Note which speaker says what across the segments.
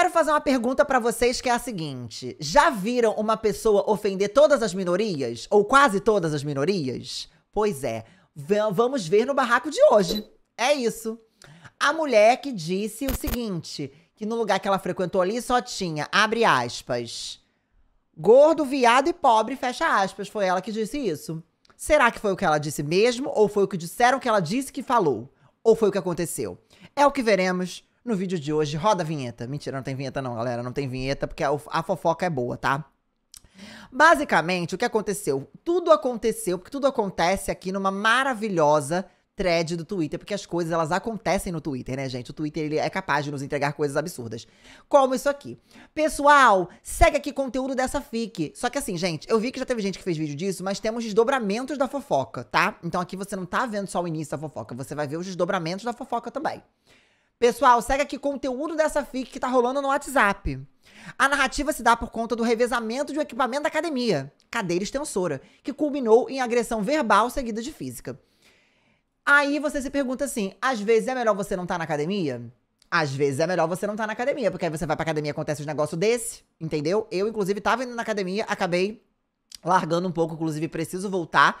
Speaker 1: Quero fazer uma pergunta para vocês que é a seguinte: já viram uma pessoa ofender todas as minorias ou quase todas as minorias? Pois é, vamos ver no barraco de hoje. É isso. A mulher que disse o seguinte, que no lugar que ela frequentou ali só tinha, abre aspas, gordo, viado e pobre, fecha aspas. Foi ela que disse isso. Será que foi o que ela disse mesmo? Ou foi o que disseram que ela disse que falou? Ou foi o que aconteceu? É o que veremos no vídeo de hoje. Roda a vinheta. Mentira, não tem vinheta não, galera. Não tem vinheta porque a, a fofoca é boa, tá? Basicamente, o que aconteceu? Tudo aconteceu, porque tudo acontece aqui numa maravilhosa thread do Twitter, porque as coisas elas acontecem no Twitter, né, gente? O Twitter ele é capaz de nos entregar coisas absurdas. Como isso aqui. Pessoal, segue aqui conteúdo dessa fic. Só que assim, gente, eu vi que já teve gente que fez vídeo disso, mas temos desdobramentos da fofoca, tá? Então aqui você não tá vendo só o início da fofoca, você vai ver os desdobramentos da fofoca também. Pessoal, segue aqui conteúdo dessa FIC que tá rolando no WhatsApp. A narrativa se dá por conta do revezamento de um equipamento da academia, cadeira extensora, que culminou em agressão verbal seguida de física. Aí você se pergunta assim: às vezes é melhor você não estar tá na academia? Às vezes é melhor você não estar tá na academia, porque aí você vai pra academia e acontece um negócio desse, entendeu? Eu, inclusive, tava indo na academia, acabei largando um pouco, inclusive preciso voltar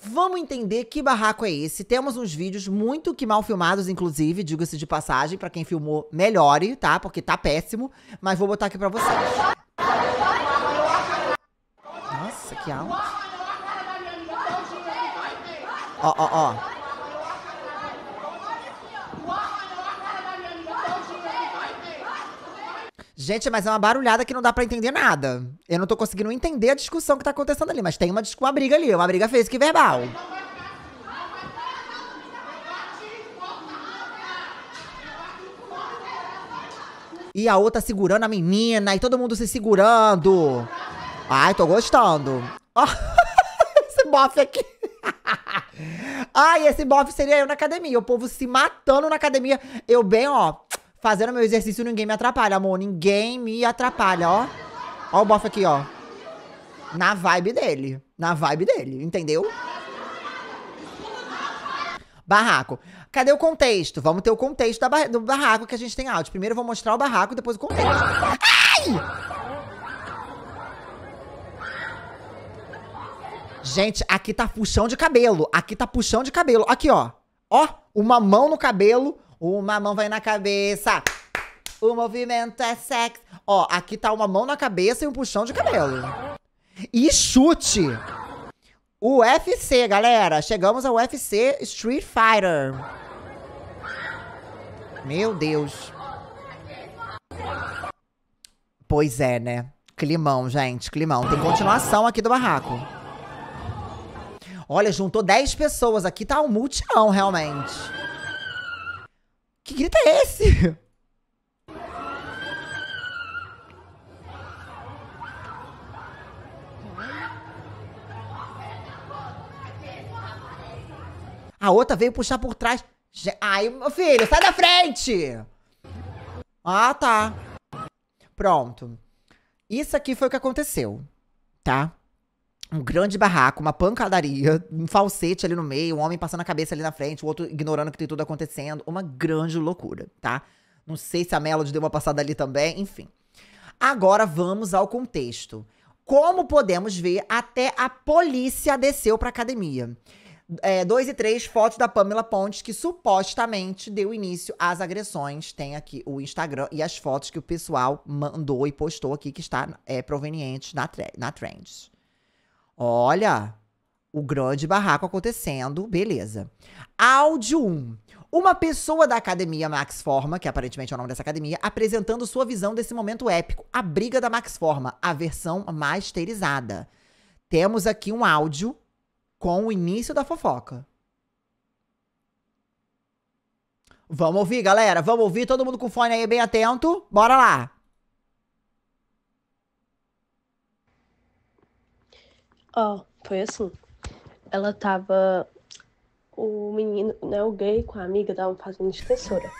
Speaker 1: Vamos entender que barraco é esse. Temos uns vídeos muito que mal filmados, inclusive, diga-se de passagem, para quem filmou, melhore, tá? Porque tá péssimo, mas vou botar aqui para vocês. Nossa, que alto. Ó, ó, ó. Gente, mas é uma barulhada que não dá para entender nada. Eu não tô conseguindo entender a discussão que tá acontecendo ali, mas tem uma, uma briga ali, uma briga física e verbal. E a outra segurando a menina, e todo mundo se segurando. Ai, tô gostando. esse bofe aqui. Ai, esse bofe seria eu na academia. O povo se matando na academia. Eu bem, ó, fazendo meu exercício, ninguém me atrapalha, amor. Ninguém me atrapalha, ó. Ó o bofe aqui, ó. Na vibe dele. Na vibe dele, entendeu? Barraco. Cadê o contexto? Vamos ter o contexto da bar do barraco que a gente tem áudio. Primeiro eu vou mostrar o barraco, depois o contexto. Ai! Gente, aqui tá puxão de cabelo. Aqui tá puxão de cabelo. Aqui, ó. Ó, uma mão no cabelo, uma mão vai na cabeça. O movimento é sexy. Ó, aqui tá uma mão na cabeça e um puxão de cabelo. E chute. UFC, galera. Chegamos ao UFC Street Fighter. Meu Deus. Pois é, né? Climão, gente. Climão. Tem continuação aqui do barraco. Olha, juntou 10 pessoas. Aqui tá um multião, realmente. Que grito é esse? A outra veio puxar por trás. Ai, meu filho, sai da frente! Ah, tá. Pronto. Isso aqui foi o que aconteceu, tá? um grande barraco, uma pancadaria, um falsete ali no meio, um homem passando a cabeça ali na frente, o outro ignorando que tem tudo acontecendo. Uma grande loucura, tá? Não sei se a Melody deu uma passada ali também, enfim. Agora vamos ao contexto. Como podemos ver, até a polícia desceu pra academia. É, dois e três fotos da Pamela Pontes, que supostamente deu início às agressões. Tem aqui o Instagram e as fotos que o pessoal mandou e postou aqui, que está é, provenientes na, na Trends. Olha, o grande barraco acontecendo, beleza. Áudio 1. Uma pessoa da academia Max Forma, que aparentemente é o nome dessa academia, apresentando sua visão desse momento épico, a briga da Max Forma, a versão masterizada. Temos aqui um áudio com o início da fofoca. Vamos ouvir, galera. Vamos ouvir. Todo mundo com fone aí bem atento. Bora lá.
Speaker 2: Ó, oh, foi assim. Ela tava. O menino, né, o gay com a amiga estavam fazendo extensora.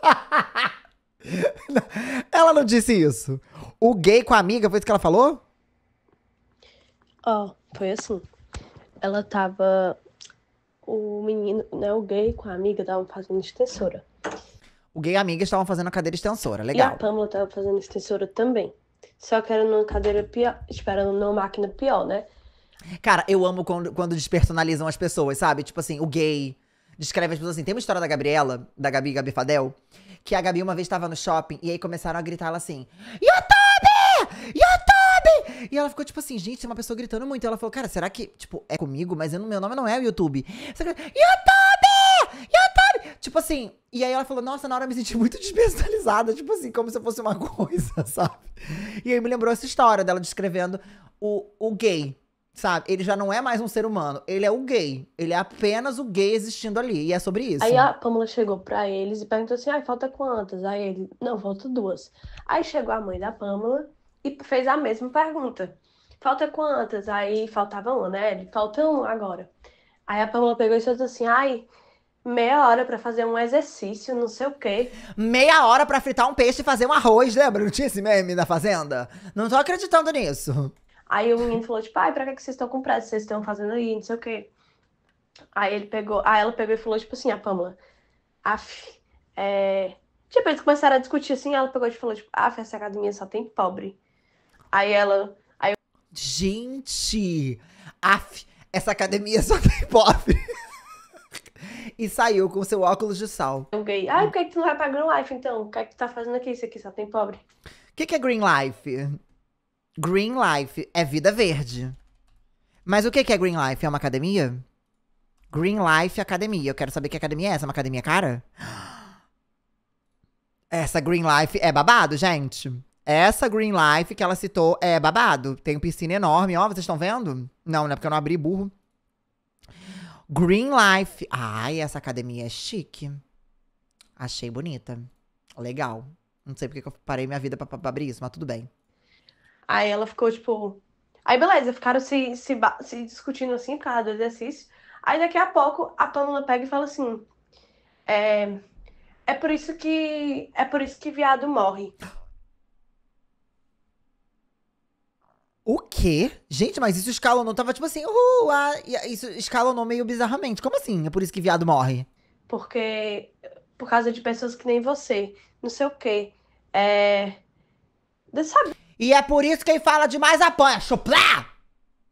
Speaker 1: ela não disse isso. O gay com a amiga, foi isso que ela falou?
Speaker 2: Ó, oh, foi assim. Ela tava. O menino, né, o gay com a amiga estavam fazendo extensora.
Speaker 1: O gay e a amiga estavam fazendo a cadeira extensora, legal. E a
Speaker 2: Pamela tava fazendo extensora também. Só que era numa cadeira pior. Esperando numa máquina pior, né?
Speaker 1: Cara, eu amo quando, quando despersonalizam as pessoas, sabe? Tipo assim, o gay. Descreve as pessoas assim. Tem uma história da Gabriela, da Gabi, Gabi Fadel, que a Gabi uma vez estava no shopping e aí começaram a gritar ela assim: YouTube! YouTube! E ela ficou tipo assim, gente, tem uma pessoa gritando muito. E ela falou, cara, será que, tipo, é comigo? Mas eu, meu nome não é YouTube. YouTube! YouTube! Tipo assim, e aí ela falou, nossa, na hora eu me senti muito despersonalizada, tipo assim, como se fosse uma coisa, sabe? E aí me lembrou essa história dela descrevendo o, o gay, sabe? Ele já não é mais um ser humano, ele é o gay. Ele é apenas o gay existindo ali, e é sobre isso. Aí a
Speaker 2: Pamela chegou para eles e perguntou assim, ai, falta quantas? Aí ele, não, falta duas. Aí chegou a mãe da Pamela e fez a mesma pergunta. Falta quantas? Aí faltava uma, né? Ele, falta um agora. Aí a Pamela pegou e disse assim, ai, meia
Speaker 1: hora para fazer um exercício, não sei o quê. Meia hora para fritar um peixe e fazer um arroz, lembra? Não tinha esse meme da fazenda? Não tô acreditando nisso. Aí o menino falou, tipo, ai, pra que vocês
Speaker 2: estão com pressa? Vocês estão fazendo aí, não sei o quê. Aí ele pegou, aí ela pegou e falou, tipo assim, a ah, Pamela, af, é... Tipo, eles começaram a discutir assim, ela pegou e falou, tipo, af, essa academia só tem pobre. Aí ela,
Speaker 1: aí... Gente, af, essa academia só tem pobre e saiu com seu óculos de sal. Um então, gay. Ai, por que, é
Speaker 2: que tu não vai pra Green Life então? O que é que tu tá fazendo aqui? Isso aqui só tem pobre.
Speaker 1: O que, que é Green Life? Green Life é vida verde. Mas o que, que é Green Life? É uma academia? Green Life Academia. Eu quero saber que academia é essa. É uma academia cara? Essa Green Life é babado, gente. Essa Green Life que ela citou é babado. Tem um piscina enorme, ó. Vocês estão vendo? Não, não é porque eu não abri burro. Green Life. Ai, essa academia é chique. Achei bonita. Legal. Não sei porque eu parei minha vida pra, pra, pra isso, mas tudo bem.
Speaker 2: Aí ela ficou, tipo. Aí beleza, ficaram se, se, se discutindo assim por causa do exercício. Aí daqui a pouco a Pamela pega e fala assim. É, é por isso que. É por isso que viado morre.
Speaker 1: Gente, mas isso escalonou. Tava tipo assim, uhul, ah, isso escalonou meio bizarramente. Como assim? É por isso que viado morre?
Speaker 2: Porque. Por causa de pessoas que nem você. Não sei o quê. É.
Speaker 1: Sabe? E é por isso que quem fala demais apanha. Chuplá!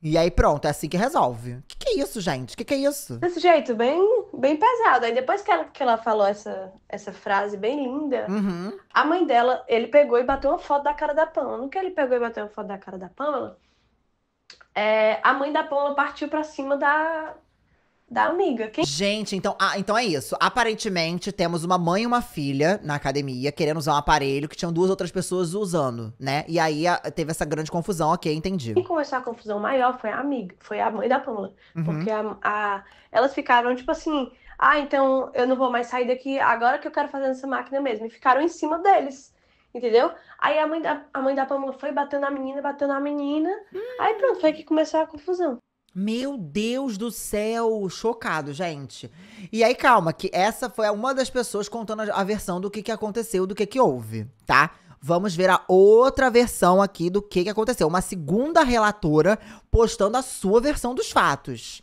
Speaker 1: E aí pronto, é assim que resolve. O que, que, é isso, gente? O que, que, é isso? Desse jeito, bem, bem pesado. Aí depois
Speaker 2: que ela, que ela falou essa, essa frase bem linda, uhum. a mãe dela, ele pegou e bateu uma foto da cara da Pamela. No que ele pegou e bateu uma foto da cara da Pamela, é, a mãe da Paula partiu para cima da,
Speaker 1: da amiga. Quem... Gente, então, ah, então é isso. Aparentemente, temos uma mãe e uma filha na academia querendo usar um aparelho que tinham duas outras pessoas usando, né? E aí a, teve essa grande confusão, ok, entendi. Quem
Speaker 2: começou a confusão maior foi a amiga, foi a mãe da Pamela. Uhum. Porque a, a, elas ficaram, tipo assim, ah, então eu não vou mais sair daqui agora que eu quero fazer essa máquina mesmo. E ficaram em cima deles. Entendeu?
Speaker 1: Aí a mãe da, a mãe da Pamela foi batendo na menina, batendo na menina. Hum. Aí pronto, foi que começou a confusão. Meu Deus do céu, chocado, gente. E aí, calma, que essa foi uma das pessoas contando a versão do que, que aconteceu, do que, que houve, tá? Vamos ver a outra versão aqui do que, que aconteceu. Uma segunda relatora postando a sua versão dos fatos.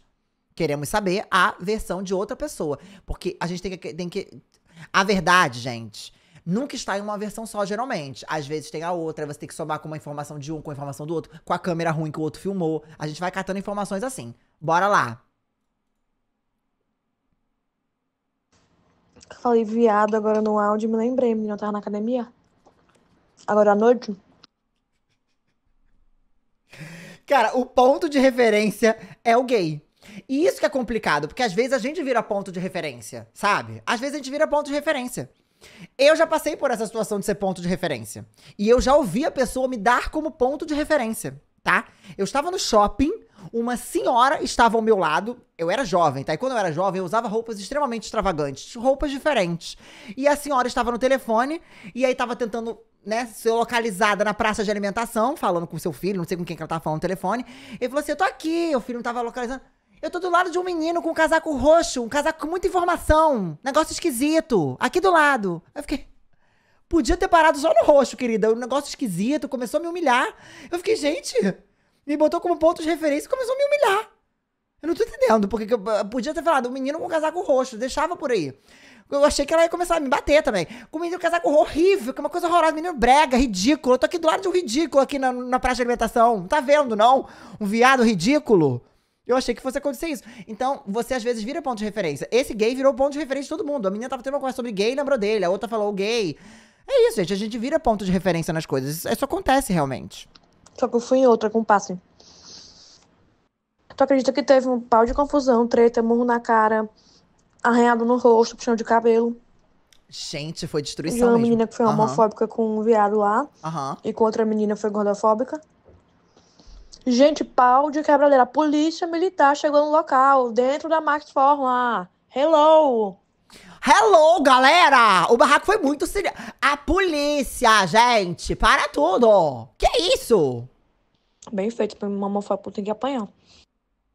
Speaker 1: Queremos saber a versão de outra pessoa. Porque a gente tem que. Tem que... A verdade, gente, nunca está em uma versão só, geralmente. Às vezes tem a outra, você tem que somar com uma informação de um, com a informação do outro, com a câmera ruim que o outro filmou. A gente vai catando informações assim. Bora lá.
Speaker 3: Eu falei viado agora no áudio, me lembrei, menina, eu tava na academia.
Speaker 1: Agora à noite. Cara, o ponto de referência é o gay. E isso que é complicado, porque às vezes a gente vira ponto de referência, sabe? Às vezes a gente vira ponto de referência. Eu já passei por essa situação de ser ponto de referência. E eu já ouvi a pessoa me dar como ponto de referência, tá? Eu estava no shopping, uma senhora estava ao meu lado. Eu era jovem, tá? E quando eu era jovem, eu usava roupas extremamente extravagantes, roupas diferentes. E a senhora estava no telefone e aí estava tentando né, ser localizada na praça de alimentação, falando com seu filho, não sei com quem que ela estava falando no telefone. Ele falou assim: Eu tô aqui, o filho não estava localizando. Eu tô do lado de um menino com um casaco roxo, um casaco com muita informação, negócio esquisito, aqui do lado. eu fiquei. Podia ter parado só no roxo, querida. Um negócio esquisito, começou a me humilhar. Eu fiquei, gente, me botou como ponto de referência e começou a me humilhar. Eu não tô entendendo, porque eu podia ter falado, um menino com um casaco roxo, deixava por aí. Eu achei que ela ia começar a me bater também. Com um casaco horrível, que é uma coisa horrorosa. Menino brega, ridículo. Eu tô aqui do lado de um ridículo aqui na, na praça de alimentação. Não tá vendo, não? Um viado ridículo. Eu achei que fosse acontecer isso. Então, você às vezes vira ponto de referência. Esse gay virou ponto de referência de todo mundo. A menina tava tendo uma conversa sobre gay e lembrou dele. A outra falou gay. É isso, gente. A gente vira ponto de referência nas coisas. Isso, acontece realmente. Só que eu fui em outra com o passe.
Speaker 3: Tu acredita que teve um pau de confusão, treta, murro na cara, arranhado no rosto, puxão de cabelo.
Speaker 1: Gente, foi destruição. E uma mesmo. menina que foi uhum. homofóbica
Speaker 3: com um viado lá. Uhum. E com outra menina foi gordofóbica. Gente, pau de quebradeira. A
Speaker 1: polícia militar chegou no local, dentro da Max Forma. Hello! Hello, galera! O barraco foi muito sério. A polícia, gente! Para tudo! Que é isso? Bem feito, pra minha mamãe foi tem que apanhar.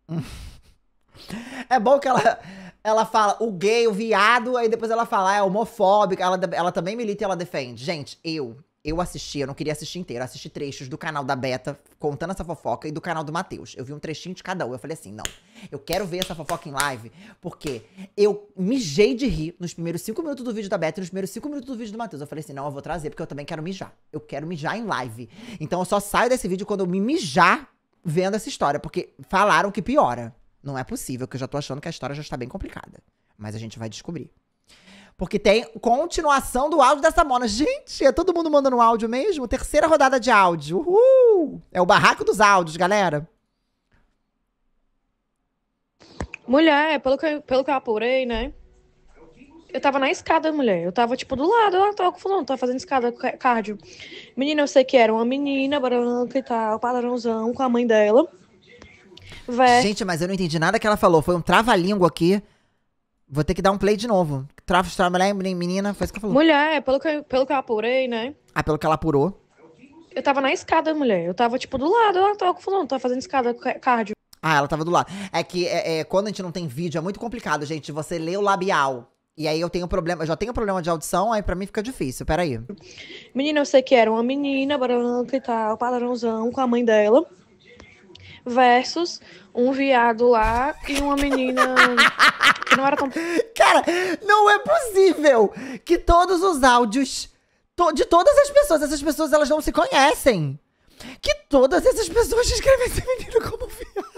Speaker 1: é bom que ela, ela fala o gay, o viado, aí depois ela fala, ah, é homofóbica, ela, ela também milita e ela defende. Gente, eu eu assisti, eu não queria assistir inteiro, eu assisti trechos do canal da Beta contando essa fofoca e do canal do Matheus. Eu vi um trechinho de cada um. Eu falei assim: não, eu quero ver essa fofoca em live, porque eu mijei de rir nos primeiros cinco minutos do vídeo da Beta e nos primeiros cinco minutos do vídeo do Matheus. Eu falei assim: não, eu vou trazer, porque eu também quero mijar. Eu quero mijar em live. Então eu só saio desse vídeo quando eu me mijar vendo essa história, porque falaram que piora. Não é possível, que eu já tô achando que a história já está bem complicada. Mas a gente vai descobrir. Porque tem continuação do áudio dessa mona. Gente, é todo mundo mandando áudio mesmo? Terceira rodada de áudio. Uhul! É o barraco dos áudios, galera. Mulher, pelo que, eu, pelo que eu apurei, né?
Speaker 3: Eu tava na escada, mulher. Eu tava, tipo, do lado. Ela tava falando, tava fazendo escada, cardio. Menina, eu sei que era uma menina branca e tal, padrãozão, com a mãe dela.
Speaker 1: Vé. Gente, mas eu não entendi nada que ela falou. Foi um trava-língua aqui. Vou ter que dar um play de novo. Trava de mulher, menina, foi o que eu falou.
Speaker 3: Mulher, é pelo que, eu, pelo que eu apurei, né?
Speaker 1: Ah, pelo que ela apurou. Eu tava na escada, mulher. Eu tava, tipo, do lado. Ela tava falando, tava fazendo escada, cardio. Ah, ela tava do lado. É que é, é, quando a gente não tem vídeo, é muito complicado, gente. Você lê o labial. E aí eu tenho problema, eu já tenho problema de audição, aí pra mim fica difícil, peraí.
Speaker 3: Menina, eu sei que era uma menina branca e tal, padrãozão, com a mãe dela versus
Speaker 1: um viado lá e uma menina que não era tão. Cara, não é possível que todos os áudios to de todas as pessoas, essas pessoas elas não se conhecem. Que todas essas pessoas descrevem esse menino como viado.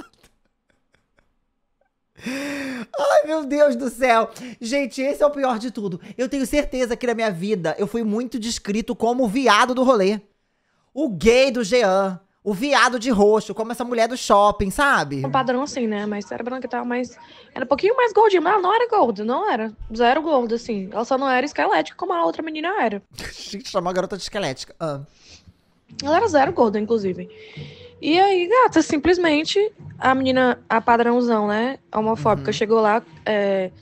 Speaker 1: Ai, meu Deus do céu. Gente, esse é o pior de tudo. Eu tenho certeza que na minha vida eu fui muito descrito como o viado do rolê. O gay do Jean o viado de roxo, como essa mulher do shopping, sabe? Um padrão
Speaker 3: assim, né? Mas era branca e tal, mas era um pouquinho mais gordinha, mas ela não era gorda, não era. Zero gorda, assim. Ela só não era esquelética como a outra menina era.
Speaker 1: Gente, chamou a garota de esquelética. Ah.
Speaker 3: Ela era zero gorda, inclusive. E aí, gata, simplesmente a menina, a padrãozão, né? Homofóbica, uhum. chegou lá. É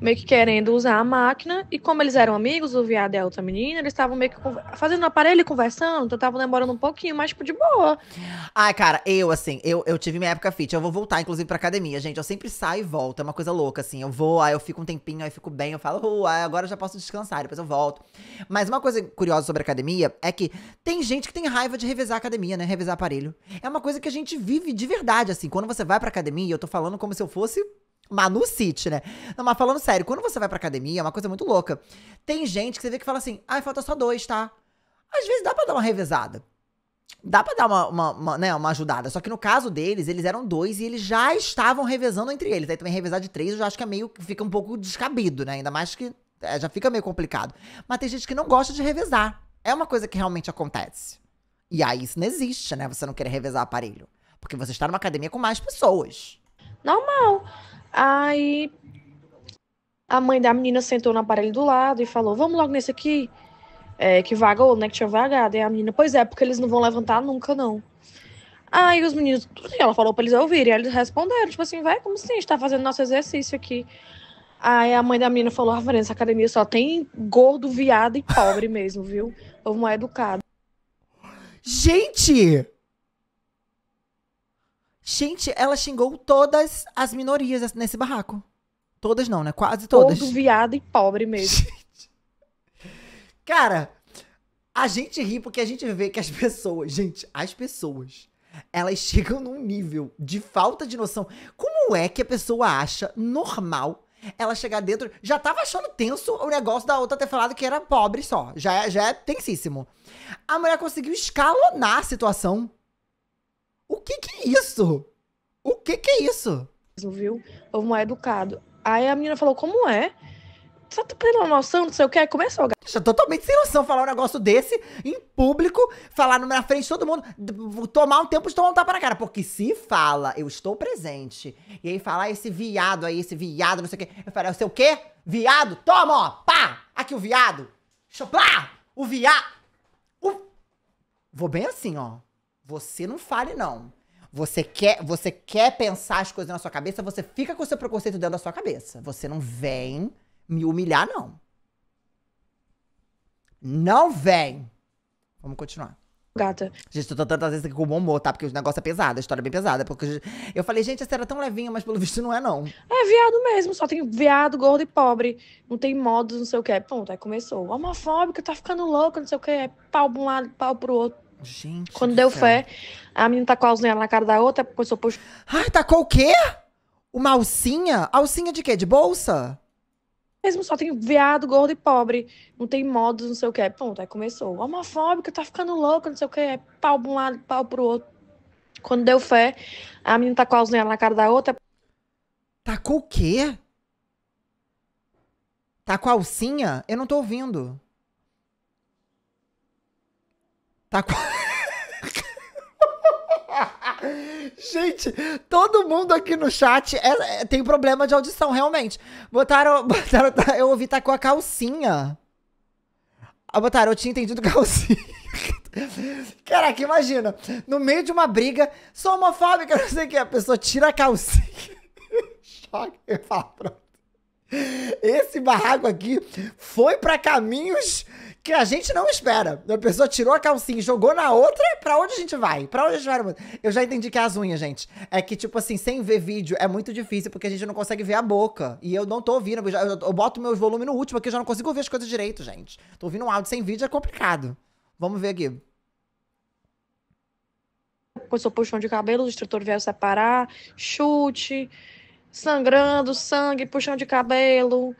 Speaker 3: meio que querendo usar a máquina. E como eles eram amigos, o viado e a outra menina, eles estavam meio que fazendo no aparelho conversando.
Speaker 1: Então tava demorando um pouquinho, mas tipo, de boa. Ai, cara, eu assim, eu, eu tive minha época fit. Eu vou voltar, inclusive, pra academia, gente. Eu sempre saio e volto. É uma coisa louca, assim. Eu vou, aí eu fico um tempinho, aí fico bem, eu falo, oh, agora eu já posso descansar, depois eu volto. Mas uma coisa curiosa sobre academia é que tem gente que tem raiva de revezar academia, né? revezar aparelho. É uma coisa que a gente vive de verdade, assim. Quando você vai pra academia, eu tô falando como se eu fosse Manu City, né? Não, mas falando sério, quando você vai pra academia, é uma coisa muito louca. Tem gente que você vê que fala assim, ai, ah, falta só dois, tá? Às vezes dá pra dar uma revezada. Dá pra dar uma, uma, uma, né, uma ajudada. Só que no caso deles, eles eram dois e eles já estavam revezando entre eles. Aí também revezar de três, eu já acho que é meio. fica um pouco descabido, né? Ainda mais que é, já fica meio complicado. Mas tem gente que não gosta de revezar. É uma coisa que realmente acontece. E aí isso não existe, né? Você não querer revezar aparelho. Porque você está numa academia com mais pessoas. Normal. Aí a mãe da menina
Speaker 3: sentou no aparelho do lado e falou: Vamos logo nesse aqui, é, que vagou, né? Que tinha vagado. E a menina: Pois é, porque eles não vão levantar nunca, não. Aí os meninos, ela falou pra eles ouvirem. Aí eles responderam: Tipo assim, vai, como assim? A gente tá fazendo nosso exercício aqui. Aí a mãe da menina falou: Ah, Vanessa, academia só tem gordo, viado e pobre mesmo, viu? Povo mal educado.
Speaker 1: Gente! Gente, ela xingou todas as minorias nesse barraco. Todas não, né? Quase todas. Todo viado e pobre mesmo. Gente. Cara, a gente ri porque a gente vê que as pessoas, gente, as pessoas, elas chegam num nível de falta de noção. Como é que a pessoa acha normal ela chegar dentro. Já tava achando tenso o negócio da outra ter falado que era pobre só. Já é, já é tensíssimo. A mulher conseguiu escalonar a situação. O que que é isso? O que
Speaker 3: que é isso? Viu? Povo mal educado. Aí a menina falou, como é? Só
Speaker 1: tá perdendo noção, não sei o que, aí começou a Deixa totalmente sem noção falar um negócio desse em público, falar na frente de todo mundo, tomar um tempo de tomar um tapa na cara. Porque se fala, eu estou presente, e aí falar ah, esse viado aí, esse viado, não sei o que. Eu falei, eu é sei o que? Viado? Toma, ó, pá! Aqui o viado! Choplá! O viado! O... Vou bem assim, ó você não fale não. Você quer, você quer pensar as coisas na sua cabeça, você fica com o seu preconceito dentro da sua cabeça. Você não vem me humilhar, não. Não vem. Vamos continuar. Gata. Gente, eu tô tantas vezes aqui com bom humor, tá? Porque o negócio é pesado, a história é bem pesada. Porque eu falei, gente, essa era tão levinha, mas pelo visto não é, não. É viado mesmo, só tem viado, gordo e pobre. Não tem
Speaker 3: modos, não sei o que. Ponto, aí começou. Homofóbica, tá ficando louca, não sei o que. pau pra um lado, pau pro outro. Gente. Quando deu céu. fé, a menina tacou tá a alzinha na cara da outra, depois eu puxo. Ai, tacou
Speaker 1: tá o quê? Uma alcinha? Alcinha de quê? De bolsa?
Speaker 3: Mesmo só tem viado, gordo e pobre. Não tem modos, não sei o que. Pronto, aí começou. Homofóbica, tá ficando louca, não sei o que. pau pra um lado, pau pro outro. Quando deu fé, a menina tacou tá a alzinha na
Speaker 1: cara da outra. Tacou o quê? com a alcinha? Eu não tô ouvindo. com. Gente, todo mundo aqui no chat é, é, tem problema de audição, realmente. Botaram, botaram. Eu ouvi tá com a calcinha. Ah, botaram, eu tinha entendido calcinha. Caraca, imagina. No meio de uma briga, sou homofóbica, não sei o que. A pessoa tira a calcinha. Choque. Eu falo, pronto. Esse barraco aqui foi para caminhos que a gente não espera. A pessoa tirou a calcinha e jogou na outra, pra onde a gente vai? Pra onde a gente vai? Eu já entendi que é as unhas, gente. É que, tipo assim, sem ver vídeo é muito difícil, porque a gente não consegue ver a boca. E eu não tô ouvindo, eu, já, eu, eu boto meu volume no último aqui, eu já não consigo ouvir as coisas direito, gente. Tô ouvindo um áudio sem vídeo, é complicado. Vamos ver aqui com puxão de cabelo, o instrutor veio separar,
Speaker 3: chute, sangrando, sangue, puxão de cabelo,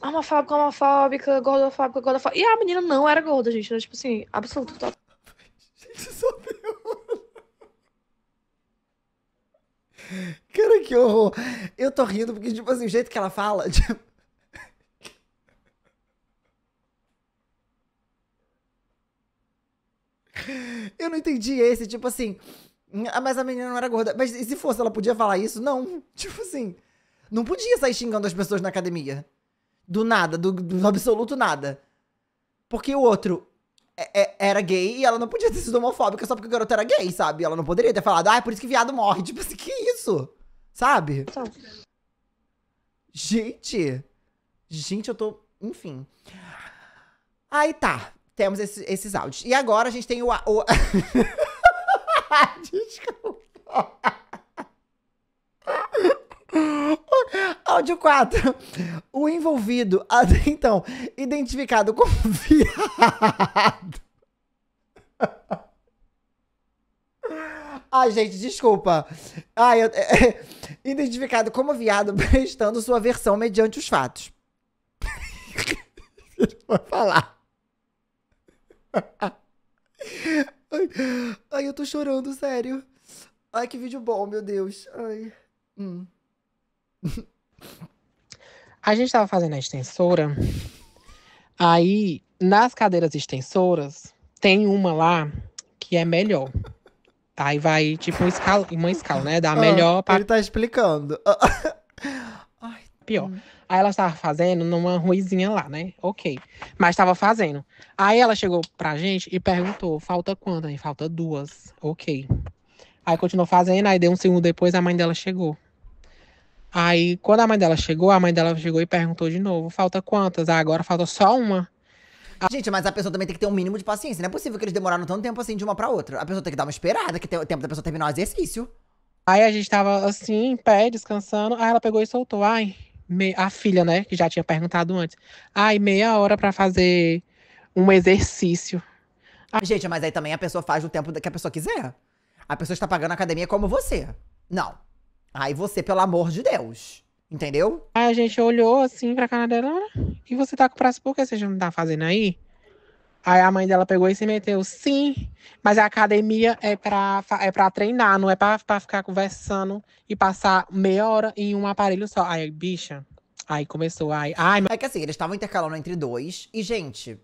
Speaker 3: homofóbica, homofóbica, gordofóbica, gordofóbica. E a menina não era gorda, gente. Era, tipo assim, absoluto. Total. Gente, só pior.
Speaker 1: Cara, que horror. Eu tô rindo porque, tipo assim, o jeito que ela fala, tipo... Eu não entendi esse, tipo assim. Ah, mas a menina não era gorda. Mas e se fosse, ela podia falar isso? Não. Tipo assim. Não podia sair xingando as pessoas na academia do nada, do, do absoluto nada. Porque o outro é, é, era gay e ela não podia ter sido homofóbica só porque o garoto era gay, sabe? Ela não poderia ter falado, ah, é por isso que viado morre. Tipo assim, que isso? Sabe? Então. Gente. Gente, eu tô. Enfim. Aí tá. Temos esse, esses áudios. E agora a gente tem o. o... Desculpa. Áudio 4. O envolvido, até então, identificado como viado. Ai, gente, desculpa. Ai, eu, é, é identificado como viado, prestando sua versão mediante os fatos. Vou falar. Ai, ai, eu tô chorando, sério. Ai, que vídeo bom, meu Deus. Ai.
Speaker 4: Hum. A gente estava fazendo a extensora, aí nas cadeiras extensoras tem uma lá que é melhor. Aí tá? vai tipo um escala, uma escala, né? Da ah, melhor ah, pra.
Speaker 1: Ele tá explicando.
Speaker 4: Ai, Pior. Hum. Aí ela estava fazendo numa ruizinha lá, né? Ok. Mas estava fazendo. Aí ela chegou pra gente e perguntou: falta quantas? Falta duas. Ok. Aí continuou fazendo, aí deu um segundo depois, a mãe dela chegou. Aí, quando a mãe dela chegou, a mãe dela chegou e perguntou de novo: falta quantas?
Speaker 1: Ah, agora falta só uma. Ah. Gente, mas a pessoa também tem que ter um mínimo de paciência. Não é possível que eles demoraram tanto tempo assim de uma pra outra. A pessoa tem que dar uma esperada, que tem o tempo da pessoa terminar o exercício. Aí a gente tava
Speaker 4: assim, em pé, descansando. Aí ela pegou e soltou. Ai, me... a filha, né, que já tinha perguntado antes. Ai, meia hora para fazer um exercício.
Speaker 1: Ai... Ah. Gente, mas aí também a pessoa faz o tempo que a pessoa quiser. A pessoa está pagando a academia como você. Não. Aí você, pelo amor de Deus. Entendeu? Aí a gente olhou assim pra cara dela.
Speaker 4: E você tá com pressa por que você não tá fazendo aí? Aí a mãe dela pegou e se meteu. Sim, mas a academia é pra, é pra treinar, não é pra, pra ficar conversando e passar meia hora em um aparelho só. Aí, bicha. Aí começou. Aí, ai, mas... É que assim, eles estavam
Speaker 1: intercalando entre dois. E, gente,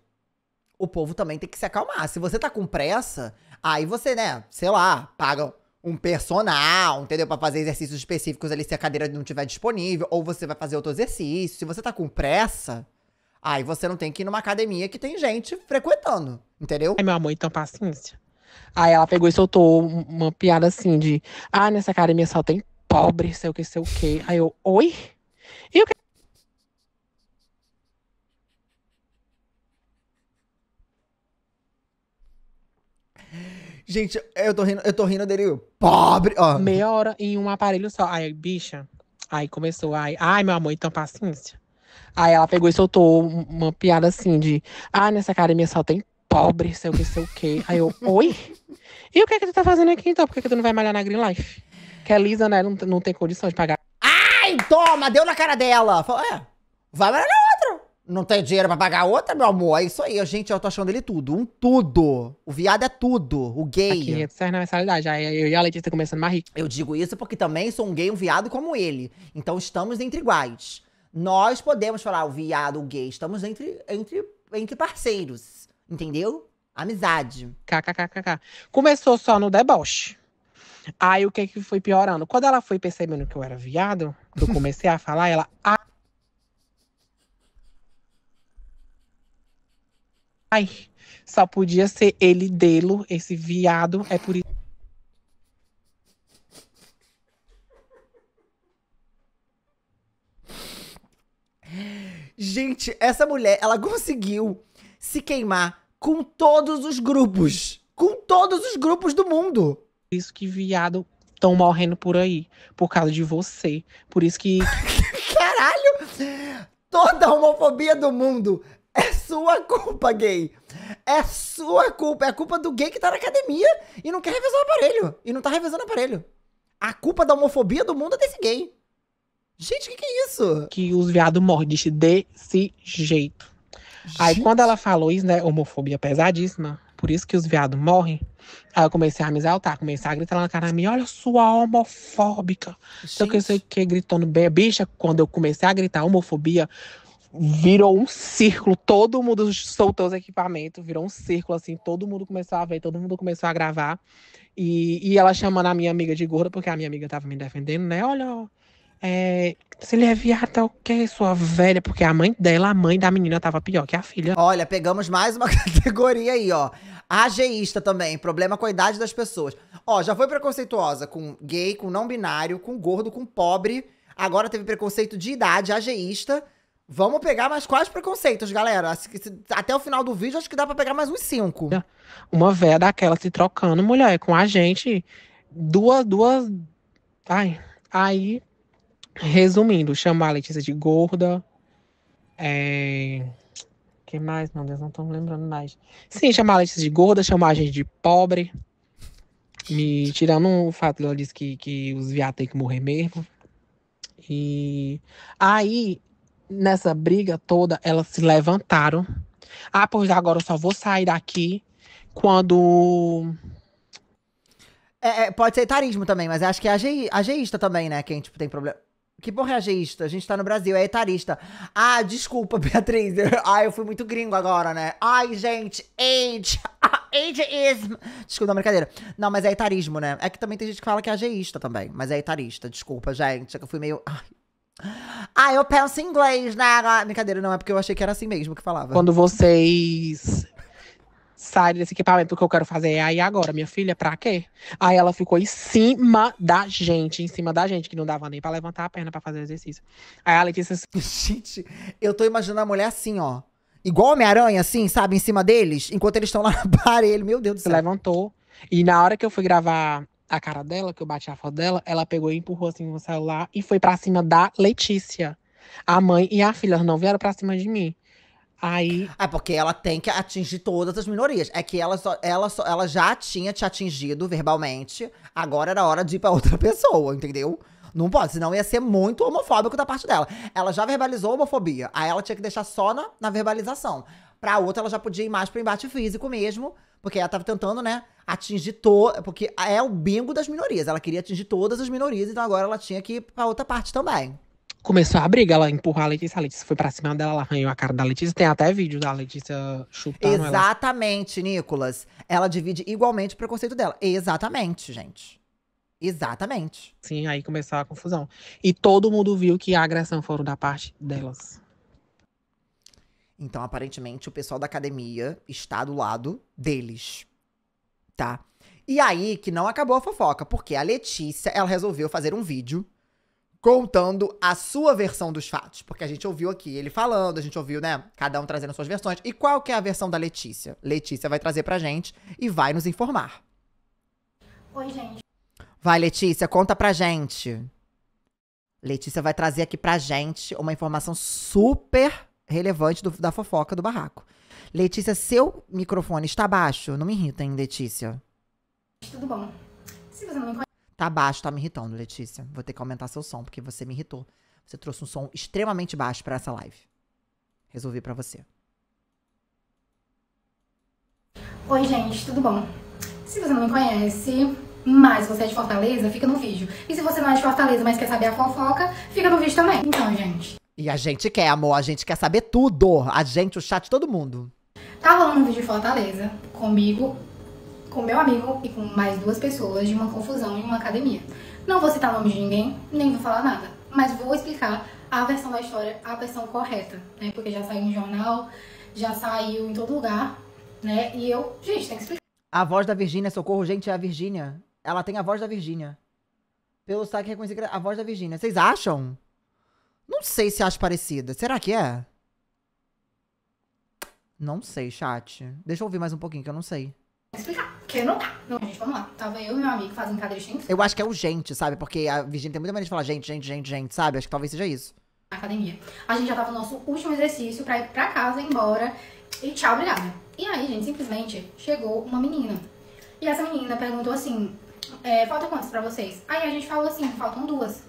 Speaker 1: o povo também tem que se acalmar. Se você tá com pressa, aí você, né, sei lá, paga um personal, entendeu? Pra fazer exercícios específicos ali se a cadeira não tiver disponível, ou você vai fazer outro exercício. Se você tá com pressa, aí você não tem que ir numa academia que tem gente frequentando, entendeu? Aí meu amor, então paciência.
Speaker 4: Aí ela pegou e soltou uma piada assim de: Ah, nessa academia só tem pobre, sei o que, sei o que. Aí eu, oi? E o que?
Speaker 1: Gente, eu tô rindo, eu tô rindo dele. Pobre, ó. Meia hora em um aparelho só.
Speaker 4: Aí, bicha. Aí começou. Aí, ai, meu amor, então paciência. Aí ela pegou e soltou uma piada assim de. Ah, nessa academia só tem pobre, sei o que, sei o que. Aí eu, oi? E o que é que tu tá fazendo aqui então? Por que, que tu não vai malhar na Green Life? Que a é Lisa, né, não, não
Speaker 1: tem condição de pagar. Ai, toma, deu na cara dela. Falou, é, vai malhar na outra. Não tem dinheiro pra pagar outra, meu amor? É isso aí, gente, eu tô achando ele tudo. Um tudo. O viado é tudo. O gay. Aqui, é certo na mensalidade. Eu e a Letícia começando mais rica. Eu digo isso porque também sou um gay, um viado como ele. Então estamos entre iguais. Nós podemos falar ah, o viado, o gay. Estamos entre, entre, entre parceiros. Entendeu? Amizade.
Speaker 4: KKKKK. Começou só no deboche. Aí o que que foi piorando? Quando ela foi percebendo que eu era viado, que eu comecei a falar, ela Ai, só podia ser ele delo, esse viado. É por isso.
Speaker 1: Gente, essa mulher, ela conseguiu se queimar com todos os grupos.
Speaker 4: Com todos os grupos do mundo. Por isso que viado estão morrendo por aí. Por causa
Speaker 1: de você. Por isso que. Caralho! Toda a homofobia do mundo É sua culpa, gay. É sua culpa. É a culpa do gay que tá na academia e não quer revisar o aparelho. E não tá revisando o aparelho. A culpa da homofobia do mundo é desse gay. Gente, o que, que é isso?
Speaker 4: Que os viados mordem desse jeito. Gente. Aí quando ela falou isso, né? Homofobia pesadíssima. Por isso que os viados morrem. Aí eu comecei a me exaltar, comecei a gritar lá na cara minha, olha sua homofóbica. Gente. Só que eu sei que gritando bem, bicha, quando eu comecei a gritar homofobia, virou um círculo, todo mundo soltou os equipamentos, virou um círculo, assim, todo mundo começou a ver, todo mundo começou a gravar. E, e ela chamando a minha amiga de gorda, porque a minha amiga tava me defendendo, né? Olha, é, se ele é viado, é o sua velha? Porque a mãe dela, a mãe da
Speaker 1: menina, tava pior que a filha. Olha, pegamos mais uma categoria aí, ó. Ageísta também, problema com a idade das pessoas. Ó, já foi preconceituosa com gay, com não binário, com gordo, com pobre. Agora teve preconceito de idade, ageísta. Vamos pegar mais quais preconceitos, galera? Até o final do vídeo, acho que dá pra pegar mais uns cinco. É. Uma véia daquela
Speaker 4: se trocando, mulher, com a gente. Duas, duas. Ai. Aí, resumindo, chamar a Letícia de gorda. É. que mais? Meu Deus, não tô me lembrando mais. Sim, chamar a Letícia de gorda, chamar a gente de pobre. Me tirando o fato que ela disse que, que os viados têm que morrer mesmo. E aí, nessa briga toda, elas se levantaram.
Speaker 1: Ah, pois agora eu só vou sair daqui quando. É, é, pode ser etarismo também, mas acho que é age, ageísta também, né? Quem tipo, tem problema. Que porra é ageísta? A gente tá no Brasil, é etarista. Ah, desculpa, Beatriz. Ai, eu fui muito gringo agora, né? Ai, gente, age. Ageism. Desculpa, não, é brincadeira. Não, mas é etarismo, né? É que também tem gente que fala que é ageísta também. Mas é etarista, desculpa, gente. É que eu fui meio. Ai, ah, eu penso em inglês, né? Ah, brincadeira, não, é porque eu achei que era assim mesmo que falava. Quando
Speaker 4: vocês saem desse equipamento, o que eu quero fazer é aí agora, minha filha, pra quê? Aí ela ficou em cima da gente, em cima da gente, que não dava nem pra levantar a perna pra fazer exercício. Aí a Letícia. Gente, eu tô imaginando a mulher assim, ó. Igual Homem-Aranha, assim, sabe, em cima deles, enquanto eles estão lá no aparelho. Meu Deus do céu. Se levantou. E na hora que eu fui gravar a cara dela, que eu bati a foto dela, ela pegou e empurrou assim no celular e foi para cima da Letícia. A mãe e a filha não vieram para cima de mim.
Speaker 1: Aí. É porque ela tem que atingir todas as minorias. É que ela, só, ela, só, ela já tinha te atingido verbalmente, agora era hora de ir pra outra pessoa, entendeu? Não pode, senão ia ser muito homofóbico da parte dela. Ela já verbalizou a homofobia, aí ela tinha que deixar só na, na verbalização. Pra outra, ela já podia ir mais pro embate físico mesmo, porque ela tava tentando, né, atingir todo. Porque é o bingo das minorias. Ela queria atingir todas as minorias, então agora ela tinha que ir pra outra parte também.
Speaker 4: Começou a briga, ela empurrou a Letícia. A Letícia foi pra cima dela, ela arranhou a cara da Letícia. Tem até vídeo da Letícia chutando
Speaker 1: Exatamente, ela. Nicolas. Ela divide igualmente o preconceito dela. Exatamente, gente. Exatamente. Sim, aí começou a
Speaker 4: confusão. E todo mundo viu que a agressão foram da parte delas.
Speaker 1: Então, aparentemente, o pessoal da academia está do lado deles, tá? E aí que não acabou a fofoca, porque a Letícia, ela resolveu fazer um vídeo contando a sua versão dos fatos, porque a gente ouviu aqui ele falando, a gente ouviu, né, cada um trazendo suas versões. E qual que é a versão da Letícia? Letícia vai trazer pra gente e vai nos informar. Oi, gente. Vai, Letícia, conta pra gente. Letícia vai trazer aqui pra gente uma informação super relevante do, da fofoca do barraco. Letícia, seu microfone está baixo. Não me irritem, Letícia?
Speaker 5: Tudo bom. Se você não me
Speaker 1: Tá baixo, tá me irritando, Letícia. Vou ter que aumentar seu som, porque você me irritou. Você trouxe um som extremamente baixo para essa live. Resolvi para você.
Speaker 5: Oi, gente, tudo bom? Se você não me conhece, mas você é de Fortaleza, fica no vídeo. E se você não é de Fortaleza, mas quer saber a fofoca, fica no vídeo também. Então, gente.
Speaker 1: E a gente quer, amor, a gente quer saber tudo. A gente, o chat, todo mundo.
Speaker 5: Tá rolando um vídeo de Fortaleza comigo, com meu amigo e com mais duas pessoas de uma confusão em uma academia. Não vou citar o nome de ninguém, nem vou falar nada, mas vou explicar a versão da história, a versão correta, né? Porque já saiu em jornal, já saiu em todo lugar, né? E eu, gente, tem que explicar.
Speaker 1: A voz da Virgínia, socorro, gente, é a Virgínia. Ela tem a voz da Virgínia. Pelo saque reconhecido, a voz da Virgínia. Vocês acham? Não sei se acho parecida. Será que é? Não sei, chat. Deixa eu ouvir mais um pouquinho, que eu não sei.
Speaker 5: Explicar, porque não tá. Não, gente, vamos lá. Tava eu e meu amigo fazendo cadeira de
Speaker 1: Eu acho que é o gente, sabe? Porque a Virgínia tem muita maneira de falar gente, gente, gente, gente, sabe? Acho que talvez seja isso.
Speaker 5: Na academia. A gente já tava no nosso último exercício pra ir pra casa, ir embora. E tchau, obrigada. E aí, gente, simplesmente chegou uma menina. E essa menina perguntou assim: é, falta quantas pra vocês? Aí a gente falou assim: faltam duas.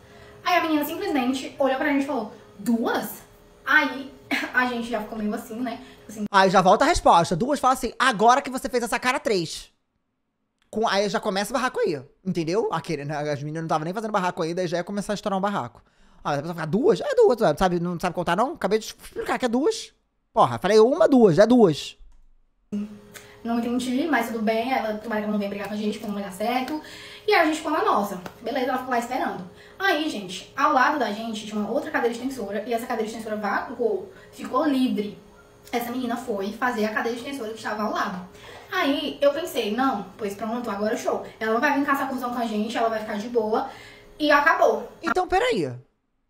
Speaker 5: Aí a menina simplesmente olhou pra gente e falou, duas? Aí a gente já ficou meio assim, né?
Speaker 1: Tipo assim, Aí já volta a resposta. Duas fala assim, agora que você fez essa cara, três. Com, aí já começa o barraco aí, entendeu? Aquele, né? As meninas não estavam nem fazendo barraco aí, já ia começar a estourar um barraco. Ah, vai ficar duas? É duas, sabe? Não sabe contar, não? Acabei de explicar que é duas. Porra, falei uma, duas, é duas.
Speaker 5: Não entendi, mas tudo bem. Ela, tomara que ela não venha brigar com a gente, porque não vai dar certo. E aí a gente ficou na nossa. Beleza, ela ficou lá esperando. Aí, gente, ao lado da gente tinha uma outra cadeira de extensora. E essa cadeira de extensora vagou, ficou livre. Essa menina foi fazer a cadeira de extensora que estava ao lado. Aí eu pensei, não, pois pronto, agora é show. Ela não vai vir caçar confusão com a gente, ela vai ficar de boa. E acabou. Então,
Speaker 1: peraí.